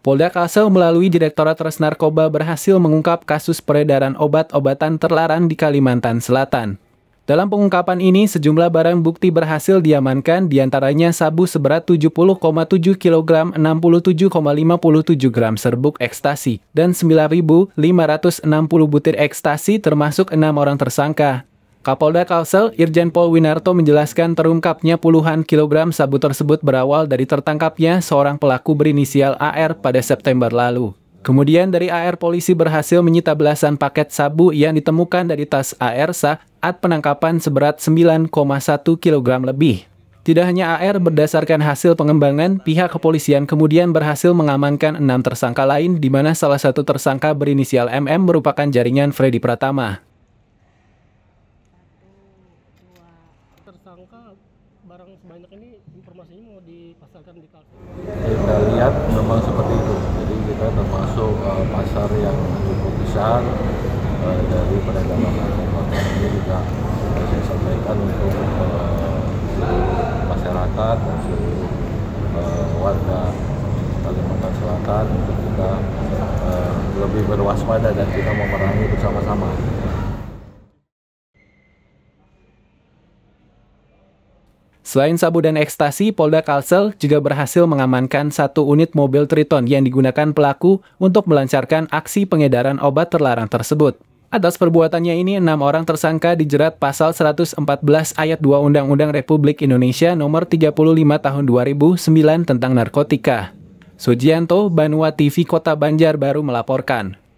Polda Kalsel melalui Direktorat Res Narkoba berhasil mengungkap kasus peredaran obat-obatan terlarang di Kalimantan Selatan. Dalam pengungkapan ini, sejumlah barang bukti berhasil diamankan, diantaranya sabu seberat 70,7 kg, 67,57 gram serbuk ekstasi, dan 9.560 butir ekstasi termasuk enam orang tersangka. Kapolda Kalsel Irjen Pol Winarto menjelaskan terungkapnya puluhan kilogram sabu tersebut berawal dari tertangkapnya seorang pelaku berinisial AR pada September lalu. Kemudian dari AR polisi berhasil menyita belasan paket sabu yang ditemukan dari tas AR saat penangkapan seberat 9,1 kg lebih. Tidak hanya AR, berdasarkan hasil pengembangan, pihak kepolisian kemudian berhasil mengamankan enam tersangka lain di mana salah satu tersangka berinisial MM merupakan jaringan Freddy Pratama. tersangka barang sebanyak ini informasinya mau dipasarkan di Kalsel? Kita lihat memang seperti itu. Jadi kita termasuk uh, pasar yang cukup besar uh, dari perdagangan narkoba ini juga uh, saya sampaikan untuk uh, masyarakat dan seluruh uh, warga Kalimantan Selatan untuk kita uh, lebih berwaspada dan kita memerangi bersama-sama. Selain sabu dan ekstasi, Polda Kalsel juga berhasil mengamankan satu unit mobil Triton yang digunakan pelaku untuk melancarkan aksi pengedaran obat terlarang tersebut. Atas perbuatannya ini, enam orang tersangka dijerat pasal 114 ayat 2 Undang-Undang Republik Indonesia nomor 35 tahun 2009 tentang narkotika. Sujianto, Banua TV Kota Banjar baru melaporkan.